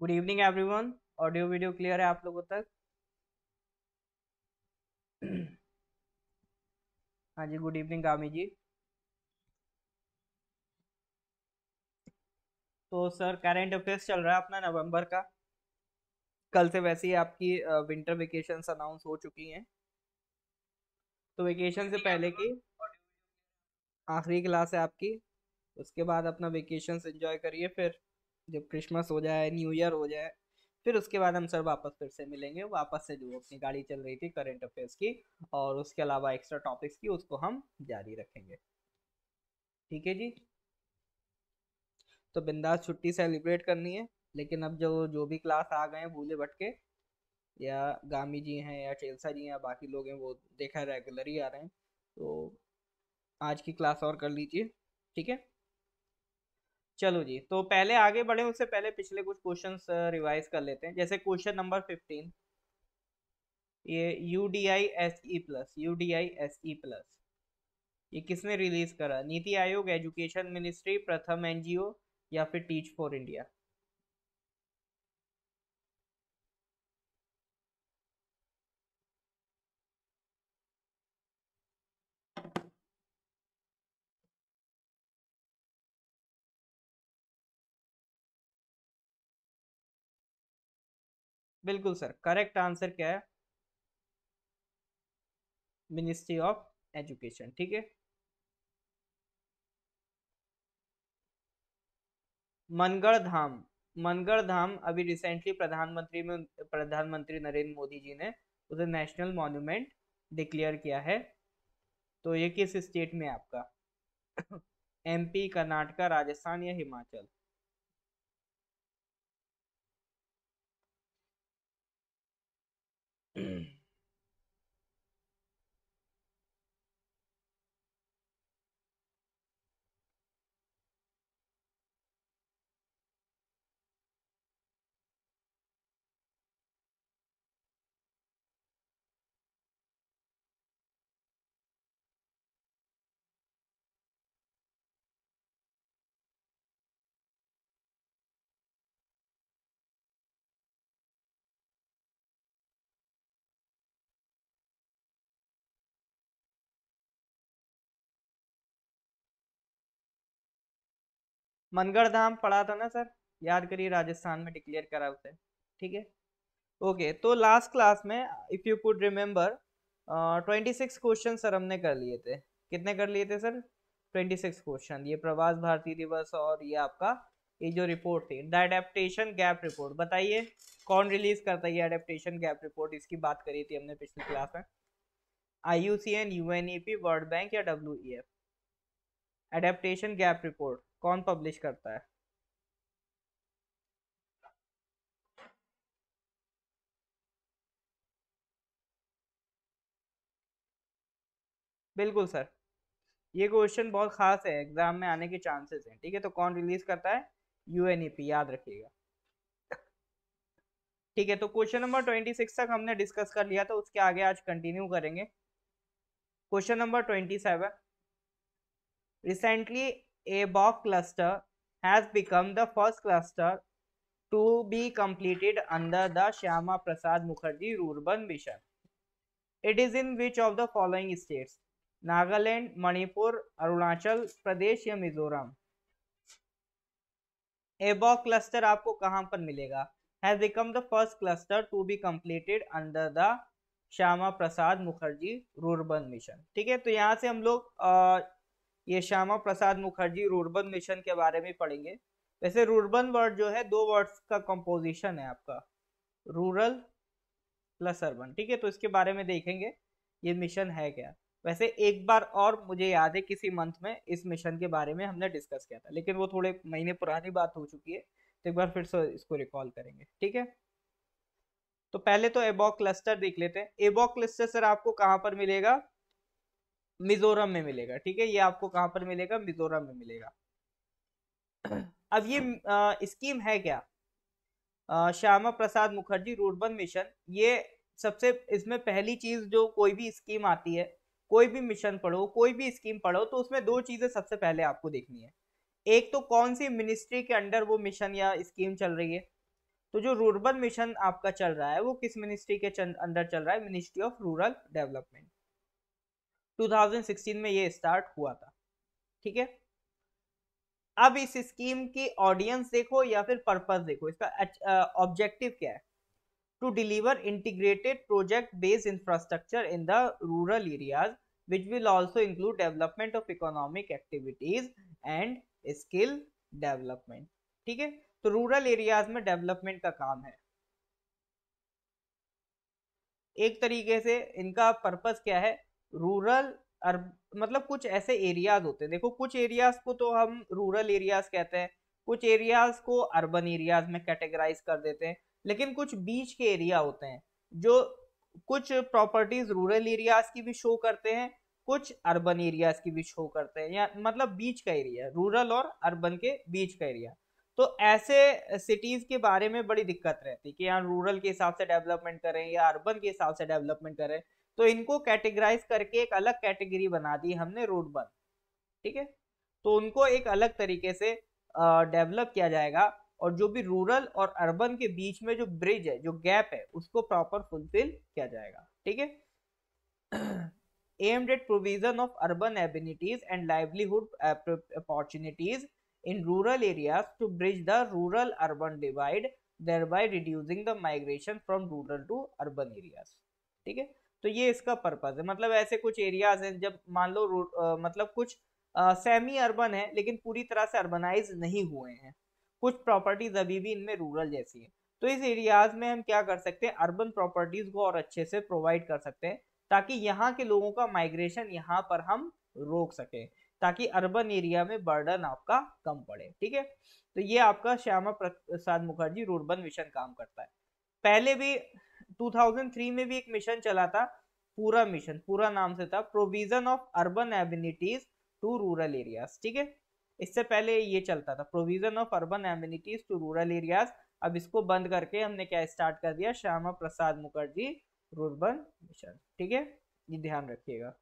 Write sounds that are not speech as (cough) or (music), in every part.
Good evening everyone audio video clear है आप लोगों तक (clears throat) हाँ जी गुड इवनिंग गामी जी तो सर करंट अफेयर्स चल रहा है अपना नवंबर का कल से वैसे ही आपकी विंटर वेकेशन अनाउंस हो चुकी हैं तो वेकेशन से पहले की आखिरी क्लास है आपकी उसके बाद अपना वेकेशन एंजॉय करिए फिर जब क्रिसमस हो जाए न्यू ईयर हो जाए फिर उसके बाद हम सर वापस फिर से मिलेंगे वापस से जो अपनी गाड़ी चल रही थी करेंट अफेयर्स की और उसके अलावा एक्स्ट्रा टॉपिक्स की उसको हम जारी रखेंगे ठीक है जी तो बिंदास छुट्टी सेलिब्रेट करनी है लेकिन अब जो जो भी क्लास आ गए हैं भूले भटके या गामी जी हैं या चेलसा जी हैं या बाकी लोग हैं वो देखा रेगुलर ही आ रहे हैं तो आज की क्लास और कर लीजिए ठीक है चलो जी तो पहले आगे बढ़े उससे पहले पिछले कुछ क्वेश्चन रिवाइज कर लेते हैं जैसे क्वेश्चन नंबर फिफ्टीन ये U D I S E plus U D I S E plus ये किसने रिलीज करा नीति आयोग एजुकेशन मिनिस्ट्री प्रथम एनजीओ या फिर टीच फॉर इंडिया बिल्कुल सर करेक्ट आंसर क्या है मिनिस्ट्री ऑफ एजुकेशन ठीक है मनगढ़ धाम मनगढ़ धाम अभी रिसेंटली प्रधानमंत्री में प्रधानमंत्री नरेंद्र मोदी जी ने उसे नेशनल मॉन्यूमेंट डिक्लेयर किया है तो ये किस स्टेट में आपका एमपी (coughs) कर्नाटका राजस्थान या हिमाचल Mm. मनगढ़ धाम पढ़ा था ना सर याद करिए राजस्थान में डिक्लेयर करा उसे ठीक है ओके तो लास्ट क्लास में if you could remember twenty six question sir हमने कर लिए थे कितने कर लिए थे सर ट्वेंटी सिक्स क्वेश्चन ये प्रवास भारती दिवस और ये आपका ये जो रिपोर्ट थी द एडेप्टेशन गैप रिपोर्ट बताइए कौन रिलीज करता है ये एडेप्टेशन गैप रिपोर्ट इसकी बात करी थी हमने पिछली क्लास में I U C N U N E P World Bank या W E F adaptation gap report कौन पब्लिश करता है बिल्कुल सर ये क्वेश्चन बहुत खास है एग्जाम में आने के चांसेस हैं ठीक है तो कौन रिलीज करता है यूएनईपी याद रखिएगा ठीक है तो क्वेश्चन नंबर ट्वेंटी सिक्स तक हमने डिस्कस कर लिया तो उसके आगे आज कंटिन्यू करेंगे question number twenty seven recently ABOC cluster has become the first cluster to be completed under the Shyama Prasad Mukherjee Urban Mission. It is in which of the following states? Nagaland, Manipur, Arunachal Pradesh या Mizoram एबॉक cluster आपको कहाँ पर मिलेगा Has become the first cluster to be completed under the Shyama Prasad Mukherjee rurban mission ठीक है तो यहाँ से हम लोग ये श्यामा प्रसाद मुखर्जी रूरबन मिशन के बारे में पढ़ेंगे वैसे रूरबन वर्ड जो है दो वर्ड्स का कंपोजिशन है आपका रूरल प्लस अर्बन ठीक है तो इसके बारे में देखेंगे ये मिशन है क्या वैसे एक बार और मुझे याद है किसी मंथ में इस मिशन के बारे में हमने डिस्कस किया था लेकिन वो थोड़े महीने पुरानी बात हो चुकी है तो एक बार फिर से इसको रिकॉल करेंगे ठीक है तो पहले तो एबॉक क्लस्टर देख लेते हैं एबॉक क्लस्टर सर आपको कहाँ पर मिलेगा मिजोरम में मिलेगा ठीक है ये आपको कहाँ पर मिलेगा मिजोरम में मिलेगा (coughs) अब ये आ, स्कीम है क्या आ, श्यामा प्रसाद मुखर्जी रूरबन मिशन ये सबसे इसमें पहली चीज जो कोई भी स्कीम आती है कोई भी मिशन पढ़ो कोई भी स्कीम पढ़ो तो उसमें दो चीजें सबसे पहले आपको देखनी है एक तो कौन सी मिनिस्ट्री के अंडर वो मिशन या स्कीम चल रही है तो जो रूरबन मिशन आपका चल रहा है वो किस मिनिस्ट्री के अंडर चल रहा है मिनिस्ट्री ऑफ रूरल डेवलपमेंट 2016 में ये स्टार्ट हुआ था ठीक है अब इस स्कीम की ऑडियंस देखो या फिर पर्पस देखो इसका ऑब्जेक्टिव क्या है to deliver integrated project based infrastructure in the rural areas which will also include development of economic activities and skill development ठीक है तो रूरल एरियाज में डेवलपमेंट का काम है एक तरीके से इनका पर्पज क्या है रूरल अर्ब मतलब कुछ ऐसे एरियाज होते हैं देखो कुछ एरियाज को तो हम रूरल एरियाज कहते हैं कुछ एरियाज को अर्बन एरियाज में कैटेगराइज कर देते हैं लेकिन कुछ बीच के एरिया होते हैं जो कुछ प्रॉपर्टीज रूरल एरियाज की भी शो करते हैं कुछ अर्बन एरियाज की भी शो करते हैं या मतलब बीच का एरिया रूरल और अर्बन के बीच का एरिया तो ऐसे सिटीज के बारे में बड़ी दिक्कत रहती है कि यहाँ रूरल के हिसाब से डेवलपमेंट करें या अर्बन के हिसाब से डेवलपमेंट करें तो इनको कैटेगराइज करके एक अलग कैटेगरी बना दी हमने रोड वन ठीक है तो उनको एक अलग तरीके से डेवलप किया जाएगा और जो भी रूरल और अर्बन के बीच में जो ब्रिज है जो गैप है उसको प्रॉपर फुलफिल किया जाएगा ठीक है aimed at provision of urban abilities and livelihood opportunities in rural areas to bridge the rural urban divide thereby reducing the migration from rural to urban area ठीक है तो ये इसका पर्पज है मतलब ऐसे कुछ एरियाज हैं जब मान लो आ, मतलब कुछ सेमी अर्बन है लेकिन पूरी तरह से अर्बनाइज नहीं हुए हैं कुछ प्रॉपर्टीज अभी भी इनमें रूरल जैसी है तो इस एरियाज में हम क्या कर सकते हैं अर्बन प्रॉपर्टीज को और अच्छे से प्रोवाइड कर सकते हैं ताकि यहाँ के लोगों का माइग्रेशन यहाँ पर हम रोक सकें ताकि अर्बन एरिया में बर्डन आपका कम पड़े ठीक है तो ये आपका श्यामा प्रसाद मुखर्जी रूरबन मिशन काम करता है पहले भी 2003 में भी एक मिशन चला था पूरा मिशन पूरा नाम से था provision of urban abilities to rural areas ठीक है इससे पहले ये चलता था provision of urban amenities to rural areas अब इसको बंद करके हमने क्या स्टार्ट कर दिया श्यामा प्रसाद मुखर्जी रूरबन मिशन ठीक है ये ध्यान रखिएगा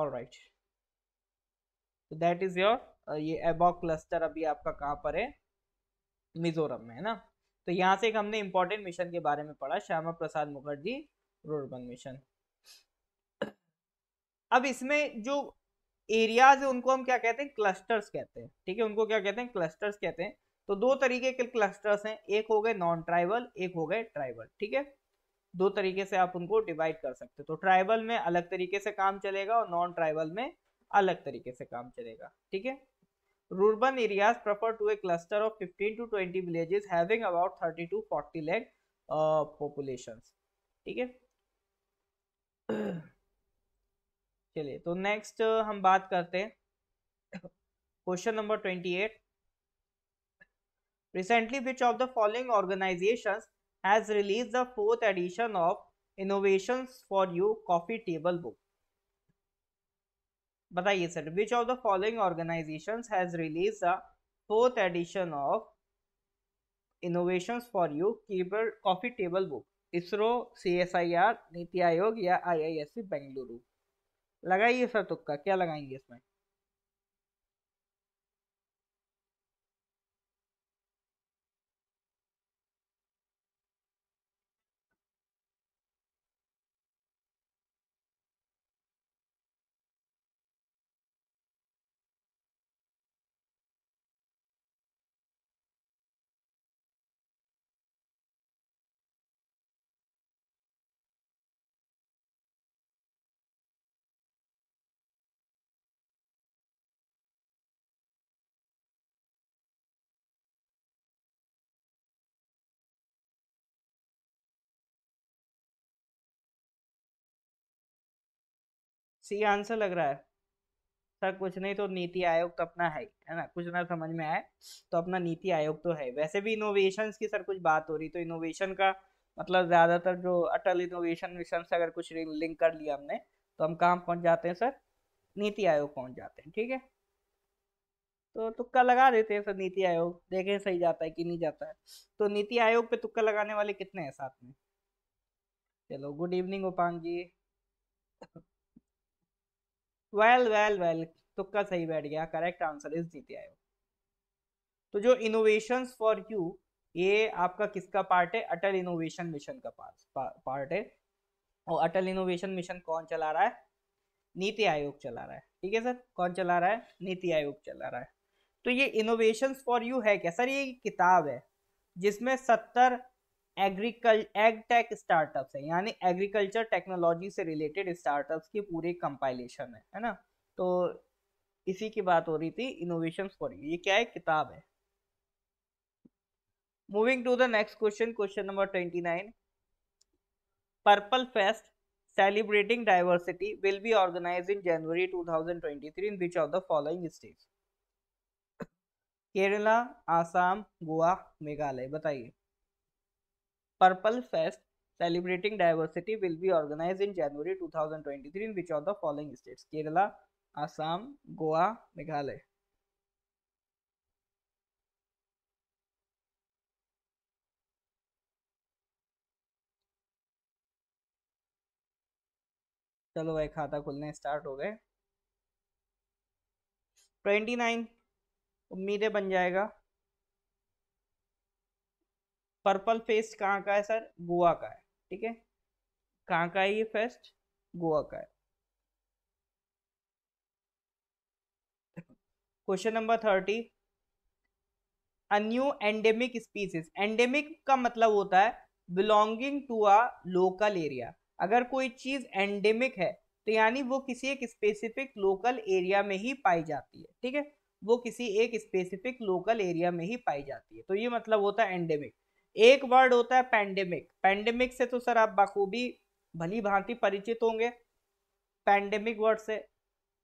all right that is your ये एबॉक क्लस्टर अभी आपका कहाँ पर है मिजोरम में है ना तो यहाँ से एक हमने इम्पोर्टेंट मिशन के बारे में पढ़ा श्यामा प्रसाद मुखर्जी रूरबन मिशन अब इसमें जो एरियाज है उनको हम क्या कहते हैं क्लस्टर्स कहते हैं ठीक है उनको क्या कहते हैं क्लस्टर्स कहते हैं तो दो तरीके के क्लस्टर्स हैं एक हो गए नॉन ट्राइबल एक हो गए ट्राइबल ठीक है दो तरीके से आप उनको डिवाइड कर सकते हो तो ट्राइबल में अलग तरीके से काम चलेगा और नॉन ट्राइबल में अलग तरीके से काम चलेगा ठीक है Urban areas prefer to a cluster of 15 to 20 villages having about 30 to 40 lakh uh, populations. ठीक है चलिए तो नेक्स्ट हम बात करते हैं question number 28 recently which of the following organizations has released the fourth edition of innovations for you coffee table book बताइए sir which of the following organisation has release the fourth edition of innovation for you कीबल coffee table book ISRO C S I R NITI Aayog या आई I S C Bengaluru लगाइए sir तुक्का क्या लगाएंगे इसमें C answer लग रहा है सर कुछ नहीं तो नीति आयोग तो अपना है है ना कुछ ना समझ में आए तो अपना नीति आयोग तो है वैसे भी इनोवेशन की सर कुछ बात हो रही तो इनोवेशन का मतलब ज़्यादातर जो अटल इनोवेशन मिशन से अगर कुछ लिंक कर लिया हमने तो हम कहाँ पहुंच जाते हैं सर नीति आयोग पहुंच जाते हैं ठीक है तो तुक्का लगा देते हैं सर नीति आयोग देखें सही जाता है कि नहीं जाता है तो नीति आयोग पे तुक्का लगाने वाले कितने हैं साथ में चलो good evening Upang ji well well well तुक्का सही बैठ गया करेक्ट आंसर इज जीते आयो तो जो इनोवेशन फॉर यू ये आपका किसका पार्ट है अटल इनोवेशन मिशन का पार्ट है और अटल इनोवेशन मिशन कौन चला रहा है नीति आयोग चला रहा है ठीक है सर कौन चला रहा है नीति आयोग चला रहा है तो ये इनोवेशन फॉर यू है क्या सर ये किताब है जिसमें सत्तर एग्रीकल एग टेक स्टार्टअप्स है यानी एग्रीकल्चर टेक्नोलॉजी से रिलेटेड स्टार्टअप्स की पूरे कंपाइलेशन है है ना तो इसी की बात हो रही थी इनोवेशन फॉर ये क्या है किताब है moving to the next question question number twenty nine purple fest celebrating diversity will be organise in January two thousand twenty three in which of the following state Kerala Assam Goa Meghalaya बताइए purple fest celebrating diversity will be organise in January two thousand twenty three in which of the following states Kerala Assam Goa Meghalaya चलो भाई खाता खुलने start हो गए twenty nine उम्मीदें बन जाएगा पर्पल फेस्ट कहाँ का है सर गोवा का है ठीक है कहाँ का है ये फेस्ट गोवा का है question number thirty a new endemic species endemic का मतलब होता है belonging to a local area अगर कोई चीज एंडेमिक है तो यानी वो किसी एक स्पेसिफिक लोकल एरिया में ही पाई जाती है ठीक है वो किसी एक स्पेसिफिक लोकल एरिया में ही पाई जाती है तो ये मतलब होता है एंडेमिक एक वर्ड होता है पैंडेमिक पैंडेमिक से तो सर आप बखूबी भली भांति परिचित होंगे पैंडेमिक वर्ड से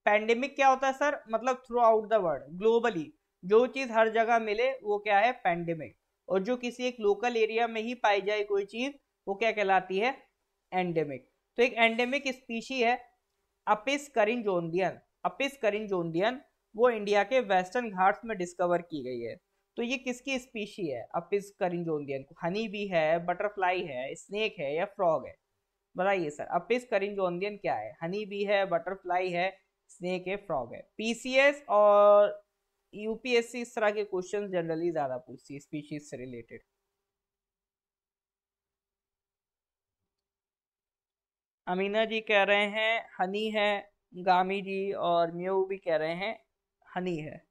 पैंडेमिक क्या होता है सर मतलब throughout the world globally जो चीज़ हर जगह मिले वो क्या है पैंडेमिक और जो किसी एक लोकल एरिया में ही पाई जाए कोई चीज़ वो क्या कहलाती है एंडेमिक तो एक एंडेमिक स्पीशी है अपिस करिन जोंदियन अपिस करिन जोंदियन वो इंडिया के वेस्टर्न घाट्स में डिस्कवर की गई है तो ये किसकी स्पीशी है अपिस को हनी भी है बटरफ्लाई है स्नेक है या फ्रॉग है बताइए सर अपिस करिंजोन्दियन क्या है हनी भी है बटरफ्लाई है स्नेक है फ्रॉग है पीसीएस और यूपीएससी इस तरह के क्वेश्चन जनरली ज़्यादा पूछती है स्पीशीज से रिलेटेड अमीना जी कह रहे हैं हनी है गामी जी और म्यू भी कह रहे हैं हनी है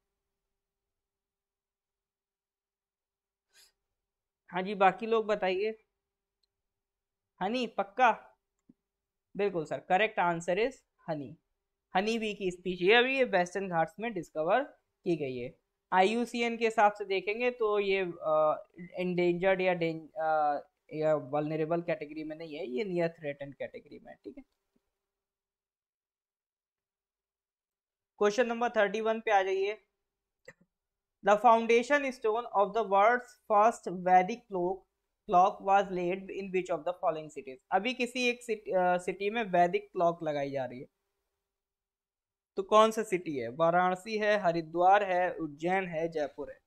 हाँ जी बाकी लोग बताइए हनी हाँ पक्का बिल्कुल sir correct answer is honey honey bee की स्पीशीज अभी ये वेस्टर्न घाट्स में डिस्कवर की गई है आई के हिसाब से देखेंगे तो ये इंडेंजर्ड या या वलनरेबल कैटेगरी में नहीं है ये नियर थ्रेटन कैटेगरी में ठीक है क्वेश्चन नंबर थर्टी वन पे आ जाइए the foundation stone of the world first Vedic clock clock was laid in which of the following cities अभी किसी एक सिटी में वैदिक क्लॉक लगाई जा रही है तो कौन सा सिटी है वाराणसी है हरिद्वार है उज्जैन है जयपुर है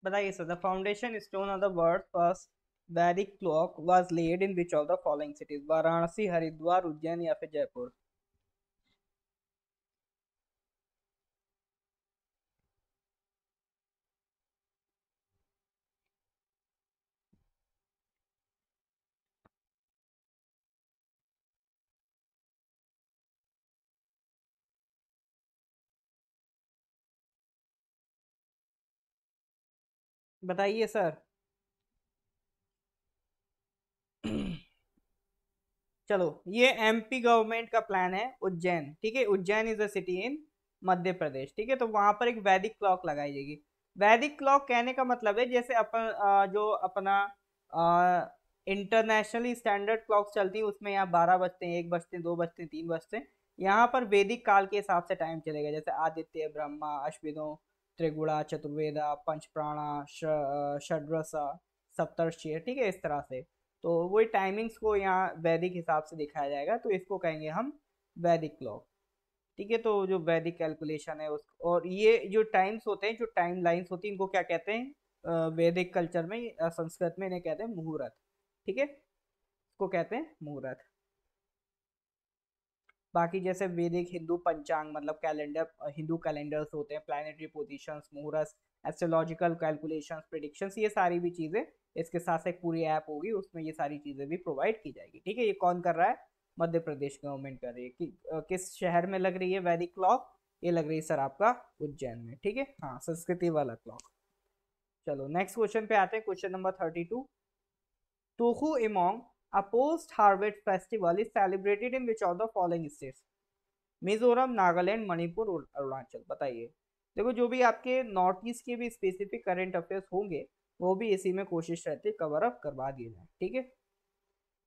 But the foundation stone of the world's first Vedic clock was laid in which of the following cities? Varanasi, Haridwar, Ujjain, or Jaipur? बताइए सर चलो ये एमपी गवर्नमेंट का प्लान है उज्जैन ठीक है Ujjain is a city in Madhya Pradesh ठीक है तो वहां पर एक वैदिक क्लॉक लगाई जाएगी वैदिक क्लॉक कहने का मतलब है जैसे अपन जो अपना इंटरनेशनली स्टैंडर्ड क्लॉक्स चलती है उसमें यहाँ बारह बजते हैं एक बजते हैं दो बजते हैं तीन बजते हैं यहाँ पर वैदिक काल के हिसाब से टाइम चलेगा जैसे आदित्य ब्रह्मा अश्विनो त्रिगुणा चतुर्वेदा पंच प्राणा षड्रसा सप्तर्षीय ठीक है इस तरह से तो वही टाइमिंग्स को यहाँ वैदिक हिसाब से दिखाया जाएगा तो इसको कहेंगे हम वैदिक क्लॉक ठीक है तो जो वैदिक कैलकुलेशन है उस और ये जो टाइम्स होते हैं जो टाइम लाइन्स होती हैं इनको क्या कहते हैं वैदिक कल्चर में संस्कृत में इन्हें कहते हैं मुहूर्त ठीक है इसको कहते हैं मुहूर्त बाकी जैसे वैदिक हिंदू पंचांग मतलब कैलेंडर हिंदू कैलेंडर्स होते हैं प्लानिटरी पोजिशन मुहूर्त एस्ट्रोलॉजिकल कैलकुलेशंस प्रिडिक्शंस ये सारी भी चीज़ें इसके साथ एक पूरी ऐप होगी उसमें ये सारी चीज़ें भी प्रोवाइड की जाएगी ठीक है ये कौन कर रहा है मध्य प्रदेश गवर्नमेंट कर रही है कि किस शहर में लग रही है वैदिक क्लॉक ये लग रही है सर आपका उज्जैन में ठीक है हाँ संस्कृति वाला क्लॉक चलो नेक्स्ट क्वेश्चन पे आते हैं क्वेश्चन नंबर थर्टी टू तोहू इमोंग A post-harvest festival is celebrated in which of the following states? Mizoram Nagaland Manipur और अरुणाचल बताइए देखो जो भी आपके नॉर्थ ईस्ट के भी स्पेसिफिक करेंट अफेयर्स होंगे वो भी इसी में कोशिश रहती है कवर अप करवा दिए जाए ठीक है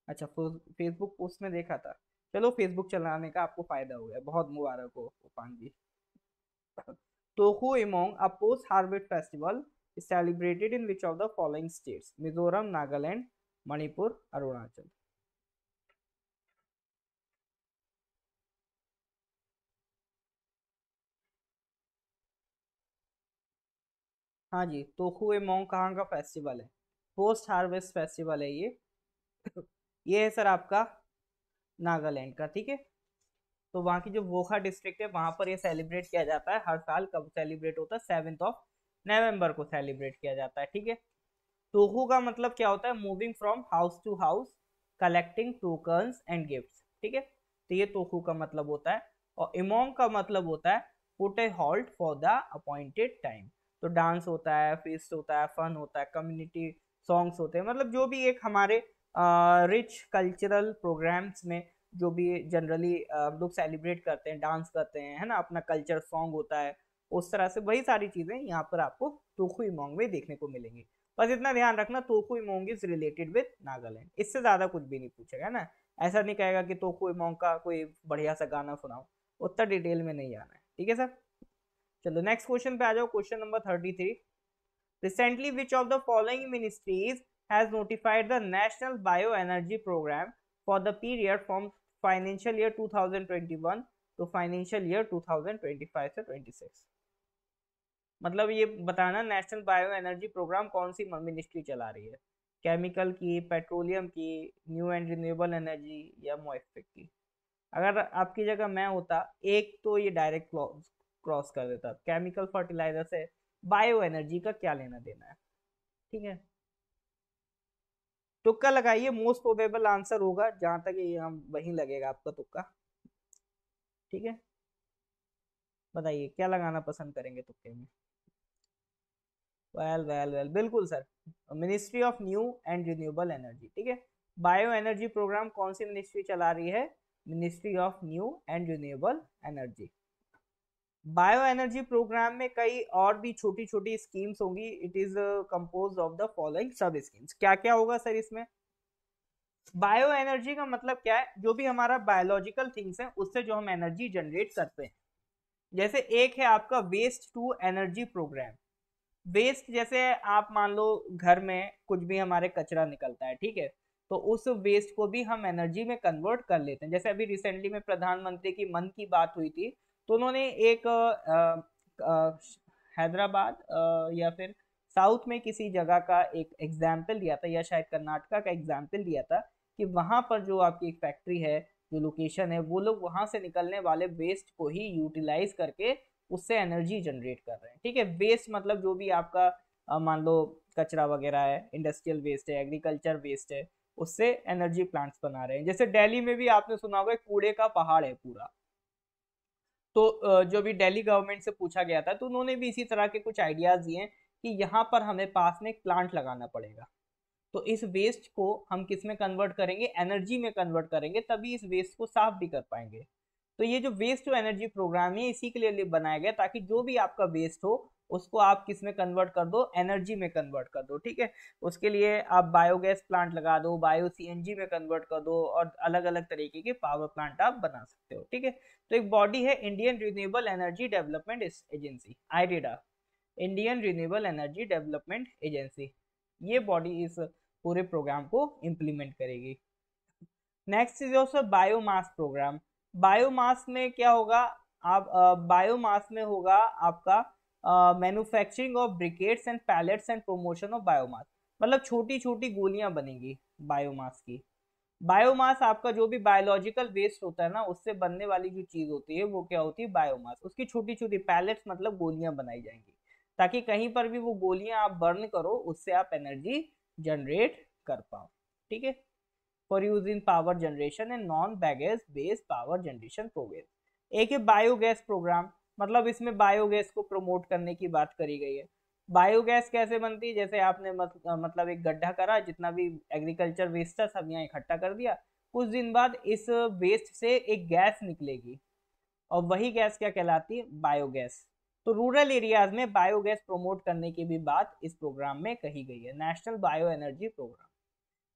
अच्छा फेसबुक पोस्ट में देखा था चलो फेसबुक चलाने का आपको फायदा हो गया बहुत मुबारक हो Upang ji Tokhu Emong a post harvest festival is celebrated in which of the following states Mizoram Nagaland Manipur Arunachal हाँ जी तोखू ए मोंग कहाँ का फेस्टिवल है पोस्ट हार्वेस्ट फेस्टिवल है ये ये है सर आपका नागालैंड का ठीक है तो वहाँ की जो वोखा डिस्ट्रिक्ट है वहाँ पर ये सेलिब्रेट किया जाता है हर साल कब सेलिब्रेट होता है सेवेंथ ऑफ नवंबर को सेलिब्रेट किया जाता है ठीक है टोकू तो का मतलब क्या होता है moving from house to house collecting token and gift ठीक है तो ये टोकू का मतलब होता है और इमोंग का मतलब होता है put a halt for the appointed time तो डांस होता है फेस्ट होता है फन होता है कम्युनिटी सॉन्ग्स होते हैं मतलब जो भी एक हमारे रिच कल्चरल प्रोग्राम्स में जो भी जनरली हम लोग सेलिब्रेट करते हैं डांस करते हैं है ना अपना कल्चर सॉन्ग होता है उस तरह से वही सारी चीज़ें यहाँ पर आपको टोखू इमोंग में देखने को मिलेंगी बस इतना ध्यान रखना Tokhu Emong is related with Nagaland इससे ज़्यादा कुछ भी नहीं पूछेगा है ना ऐसा नहीं कहेगा कि तोकू इमोंग का कोई बढ़िया सा गाना सुनाओ उतना डिटेल में नहीं आना है ठीक है सर चलो नेक्स्ट क्वेश्चन पे आ जाओ question number thirty three recently which of the following ministries has notified the national bio energy programme for the period from financial year two thousand twenty one to financial year two thousand twenty five से twenty six मतलब ये बताना national bio energy programme कौन सी ministry चला रही है chemical की पेट्रोलियम की न्यू एंड रिन्यूएबल एनर्जी या मोएफिक की अगर आपकी जगह मैं होता एक तो ये डायरेक्ट क्रॉस कर देता केमिकल फर्टिलाइजर से बायो एनर्जी का क्या लेना देना है ठीक है तुक्का लगाइए मोस्ट प्रोबेबल आंसर होगा जहां तक ये हम वहीं लगेगा आपका तुक्का ठीक है बताइए क्या लगाना पसंद करेंगे तुक्के में वेल वेल वेल बिल्कुल sir ministry of new and renewable energy ठीक है बायो एनर्जी प्रोग्राम कौन सी मिनिस्ट्री चला रही है ministry of new and renewable energy bio energy programme में कई और भी छोटी छोटी स्कीम्स होंगी it is compose of the following sub schemes क्या क्या होगा सर इसमें बायो एनर्जी का मतलब क्या है जो भी हमारा बायोलॉजिकल थिंग्स है उससे जो हम एनर्जी जनरेट करते हैं जैसे एक है आपका waste to energy programme waste जैसे आप मान लो घर में कुछ भी हमारे कचरा निकलता है ठीक है तो उस वेस्ट को भी हम एनर्जी में कन्वर्ट कर लेते हैं जैसे अभी रिसेंटली में प्रधानमंत्री की मन की बात हुई थी तो उन्होंने एक आ, आ, हैदराबाद आ, या फिर साउथ में किसी जगह का एक एग्जाम्पल दिया था या शायद कर्नाटका का एग्जाम्पल दिया था कि वहाँ पर जो आपकी एक फैक्ट्री है जो लोकेशन है वो लोग वहाँ से निकलने वाले वेस्ट को ही यूटिलाइज करके उससे एनर्जी जनरेट कर रहे हैं ठीक है वेस्ट मतलब जो भी आपका मान लो कचरा वगैरह है इंडस्ट्रियल वेस्ट है एग्रीकल्चर वेस्ट है उससे एनर्जी प्लांट्स बना रहे हैं जैसे दिल्ली में भी आपने सुना होगा कूड़े का पहाड़ है पूरा तो जो भी दिल्ली गवर्नमेंट से पूछा गया था तो उन्होंने भी इसी तरह के कुछ आइडियाज़ दिए कि यहाँ पर हमें पास में एक प्लांट लगाना पड़ेगा तो इस वेस्ट को हम किस में कन्वर्ट करेंगे एनर्जी में कन्वर्ट करेंगे तभी इस वेस्ट को साफ भी कर पाएंगे तो ये जो वेस्ट टू एनर्जी प्रोग्राम है इसी के लिए बनाया गया ताकि जो भी आपका वेस्ट हो उसको आप किस में कन्वर्ट कर दो एनर्जी में कन्वर्ट कर दो ठीक है उसके लिए आप बायोगैस प्लांट लगा दो बायो सीएनजी में कन्वर्ट कर दो और अलग अलग तरीके के पावर प्लांट आप बना सकते हो ठीक है तो एक बॉडी है Indian renewable energy development agency IREDA Indian renewable energy development agency ये बॉडी इस पूरे प्रोग्राम को इम्प्लीमेंट करेगी next is also biomass programme biomass में क्या होगा आप बायोमास में होगा आपका manufacturing of briquettes and pellets and promotion of biomass मतलब छोटी छोटी गोलियां बनेगी बायोमास की बायोमास आपका जो भी बायोलॉजिकल वेस्ट होता है ना उससे बनने वाली जो चीज होती है वो क्या होती है बायोमास उसकी छोटी छोटी पैलेट्स मतलब गोलियां बनाई जाएंगी ताकि कहीं पर भी वो गोलियां आप बर्न करो उससे आप एनर्जी जनरेट कर पाओ ठीक है for use in power generation and non bagasse based power generation progress एक है बायोगैस प्रोग्राम मतलब इसमें बायोगैस को प्रमोट करने की बात करी गई है बायोगैस कैसे बनती है जैसे आपने मत, मतलब एक गड्ढा करा जितना भी एग्रीकल्चर वेस्ट था सब यहाँ इकट्ठा कर दिया कुछ दिन बाद इस वेस्ट से एक गैस निकलेगी और वही गैस क्या कहलाती है बायोगैस तो रूरल एरियाज में बायोगैस प्रमोट करने की भी बात इस प्रोग्राम में कही गई है नेशनल बायो एनर्जी प्रोग्राम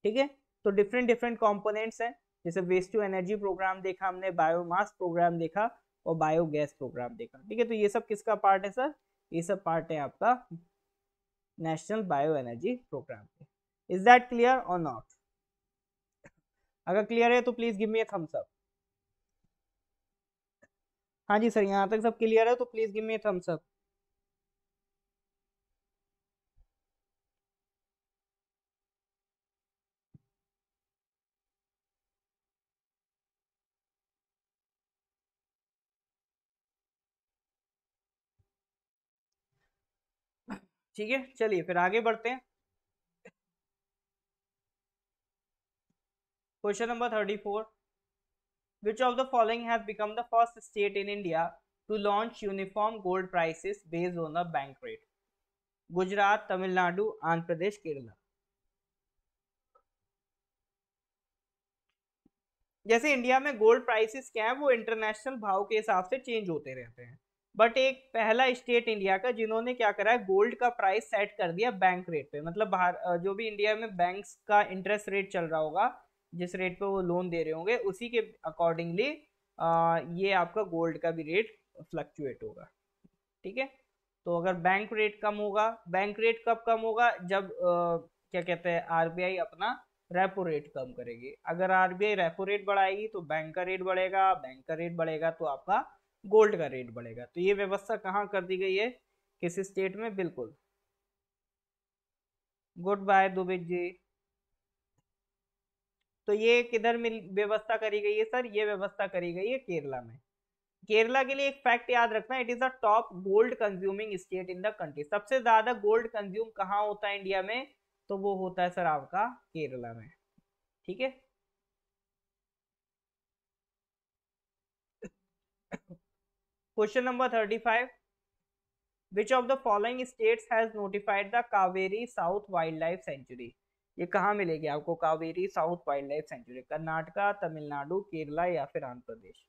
ठीक है तो डिफरेंट डिफरेंट कॉम्पोनेंट्स हैं जैसे वेस्ट टू एनर्जी प्रोग्राम देखा हमने बायोमास प्रोग्राम देखा और बायोगैस प्रोग्राम देखा ठीक है तो ये सब किसका पार्ट है सर ये सब पार्ट है आपका national bio energy programme is that clear और नॉट अगर क्लियर है तो please give me a thumbs up हाँ जी सर यहाँ तक सब क्लियर है तो please give me a thumbs up ठीक है चलिए फिर आगे बढ़ते हैं question number thirty four which of the following has become the first state in India to launch uniform gold prices based on the bank rate Gujarat Tamil Nadu Andhra Pradesh Kerala जैसे India में gold prices क्या है वो इंटरनेशनल भाव के हिसाब से चेंज होते रहते हैं बट एक पहला स्टेट इंडिया का जिन्होंने क्या करा है गोल्ड का प्राइस सेट कर दिया बैंक रेट पे मतलब बाहर जो भी इंडिया में बैंक्स का इंटरेस्ट रेट चल रहा होगा जिस रेट पे वो लोन दे रहे होंगे उसी के अकॉर्डिंगली ये आपका गोल्ड का भी रेट फ्लक्चुएट होगा ठीक है तो अगर बैंक रेट कम होगा बैंक रेट कब कम होगा जब आ, क्या कहते हैं आरबीआई अपना रेपो रेट कम करेगी अगर आरबीआई रेपो रेट बढ़ाएगी तो बैंक का रेट बढ़ेगा बैंक का रेट बढ़ेगा तो आपका गोल्ड का रेट बढ़ेगा तो ये व्यवस्था कहाँ कर दी गई है किस स्टेट में बिल्कुल गुड बाय दुबे जी तो ये किधर मिल व्यवस्था करी गई है सर ये व्यवस्था करी गई है केरला में केरला के लिए एक फैक्ट याद रखना it is the top gold consuming state in the country सबसे ज्यादा गोल्ड कंज्यूम कहाँ होता है इंडिया में तो वो होता है सर आपका केरला में ठीक है Question number 35. Which of the following states has notified Kaveri south wildlife sanctuary ये कहाँ मिलेगी आपको Kaveri south wildlife sanctuary Karnataka Tamil Nadu Kerala या फिर आंध्र प्रदेश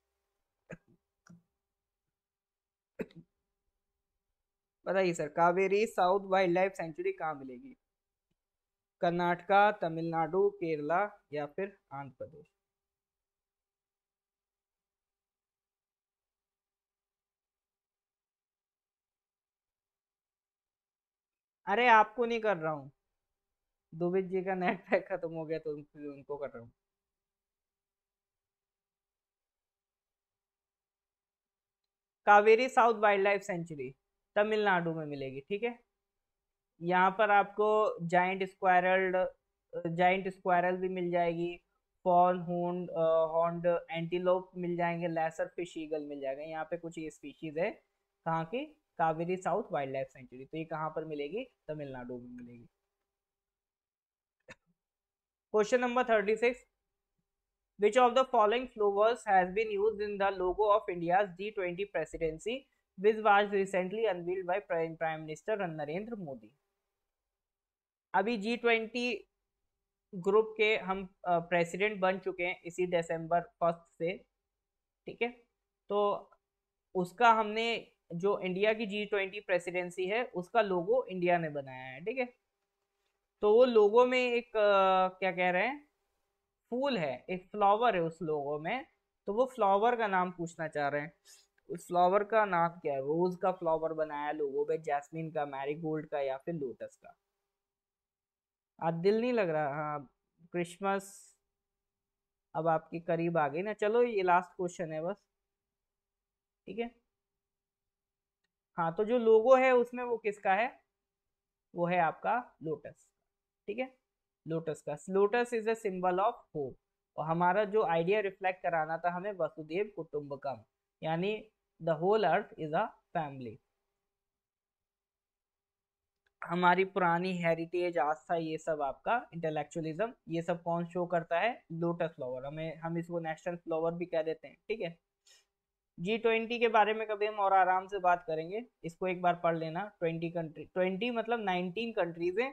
बताइए sir Kaveri south wildlife sanctuary कहाँ मिलेगी कर्नाटका तमिलनाडु केरला या फिर आंध्र प्रदेश अरे आपको नहीं कर रहा हूँ दुबे जी का नेट पैक खत्म हो गया तो उनको कर रहा हूँ Kaveri south wildlife sanctuary Tamil Nadu में मिलेगी ठीक है यहाँ पर आपको जाइंट स्क्वायरल जाइंट स्क्वायरल भी मिल जाएगी फॉन होंड हॉन्ड एंटीलोप मिल जाएंगे लेसर फिश ईगल मिल जाएगा यहाँ पे कुछ ये स्पीशीज है कहाँ की Kaveri south wildlife sanctuary तो ये कहाँ पर मिलेगी तमिलनाडु में मिलेगी question number thirty six which of the following flowers has been use in the logo of India G twenty presidency which was recently unveiled by prime minister Narendra Modi अभी G twenty group के हम प्रेसिडेंट बन चुके हैं इसी दिसंबर first से ठीक है तो उसका हमने जो इंडिया की जी ट्वेंटी प्रेसिडेंसी है उसका लोगो इंडिया ने बनाया है ठीक है तो वो लोगो में एक आ, क्या कह रहे हैं फूल है एक फ्लावर है उस लोगो में तो वो फ्लावर का नाम पूछना चाह रहे हैं उस फ्लावर का नाम क्या है रोज का फ्लावर बनाया लोगो पे जैस्मिन का मैरीगोल्ड का या फिर लोटस का आज दिल नहीं लग रहा हाँ क्रिसमस अब आपके करीब आ गई ना चलो ये लास्ट क्वेश्चन है बस ठीक है हाँ तो जो लोगो है उसमें वो किसका है वो है आपका लोटस ठीक है लोटस का lotus is a symbol of hope और हमारा जो आइडिया रिफ्लेक्ट कराना था हमें वसुदेव कुटुम्बकम यानी the whole earth is a family हमारी पुरानी हेरिटेज आस्था ये सब आपका इंटेलेक्चुअलिज्म ये सब कौन शो करता है लोटस फ्लावर हमें हम इसको नेशनल फ्लावर भी कह देते हैं ठीक है जी ट्वेंटी के बारे में कभी हम और आराम से बात करेंगे इसको एक बार पढ़ लेना ट्वेंटी कंट्री ट्वेंटी मतलब नाइनटीन कंट्रीज हैं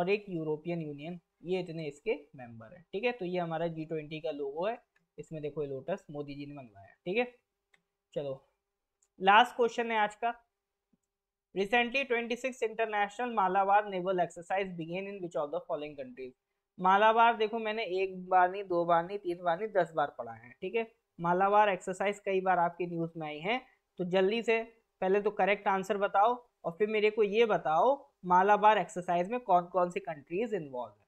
और एक यूरोपियन यूनियन ये इतने इसके मेंबर हैं ठीक है तो ये हमारा जी ट्वेंटी का लोगो है इसमें देखो ये लोटस मोदी जी ने मंगवाया ठीक है चलो लास्ट क्वेश्चन है आज का recently twenty six international Malabar naval exercise began in which of the following countries Malabar देखो मैंने एक बार नहीं दो बार नहीं तीन बार नहीं दस बार पढ़ा है ठीक है मालावार एक्सरसाइज कई बार आपकी न्यूज़ में आई है तो जल्दी से पहले तो करेक्ट आंसर बताओ और फिर मेरे को ये बताओ मालाबार एक्सरसाइज में कौन कौन सी कंट्रीज इन्वॉल्व है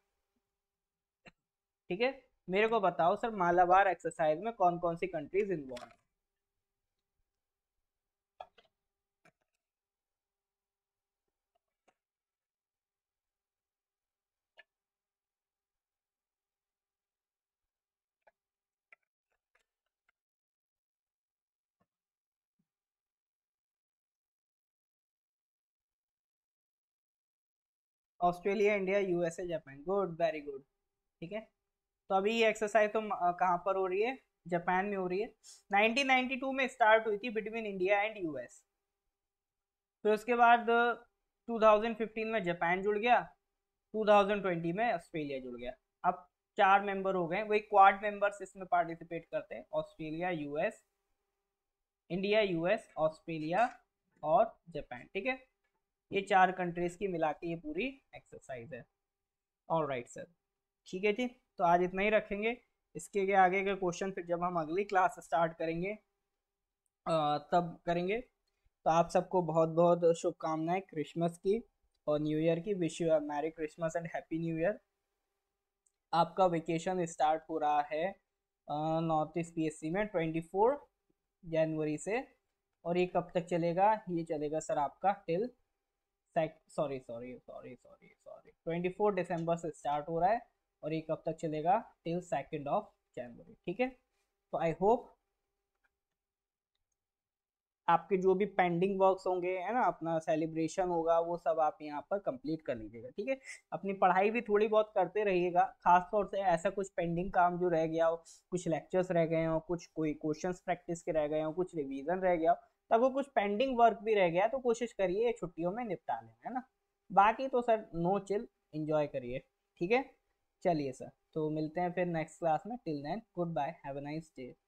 ठीक है मेरे को बताओ सर मालाबार एक्सरसाइज में कौन कौन सी कंट्रीज इन्वॉल्व है Australia India USA Japan good very good ठीक है तो अभी ये एक्सरसाइज तो कहाँ पर हो रही है जापान में हो रही है 1992 में स्टार्ट हुई थी बिटवीन इंडिया एंड यूएस फिर उसके बाद 2015 में जापान जुड़ गया 2020 में ऑस्ट्रेलिया जुड़ गया अब चार मेंबर हो गए वही क्वाड मेंबर्स इसमें पार्टिसिपेट करते हैं Australia US India US Australia और जापान ठीक है ये चार कंट्रीज की मिला के ये पूरी एक्सरसाइज है ऑल राइट सर ठीक है जी तो आज इतना ही रखेंगे इसके आगे के क्वेश्चन फिर जब हम अगली क्लास स्टार्ट करेंगे तब करेंगे तो आप सबको बहुत बहुत शुभकामनाएं क्रिसमस की और न्यू ईयर की wish you merry Christmas and happy new year आपका वेकेशन स्टार्ट हो रहा है नॉर्थ ईस्ट सी में ट्वेंटी फोर जनवरी से और ये कब तक चलेगा ये चलेगा सर आपका till sorry sorry sorry sorry sorry twenty four दिसंबर से स्टार्ट हो रहा है और ये कब तक चलेगा टिल सेकेंड ऑफ जनवरी ठीक है तो आई होप आपके जो भी पेंडिंग वर्क्स होंगे है ना अपना सेलिब्रेशन होगा वो सब आप यहाँ पर कंप्लीट कर लीजिएगा ठीक है अपनी पढ़ाई भी थोड़ी बहुत करते रहिएगा खासतौर से ऐसा कुछ पेंडिंग काम जो रह गया हो कुछ लेक्चर्स रह गए हो कुछ कोई क्वेश्चंस प्रैक्टिस के रह गए हो कुछ रिवीजन रह गया हो वो कुछ पेंडिंग वर्क भी रह गया तो कोशिश करिए छुट्टियों में निपटा लें है ना बाकी तो सर नो चिल इंजॉय करिए ठीक है चलिए सर तो मिलते हैं फिर नेक्स्ट क्लास में till then goodbye have a nice day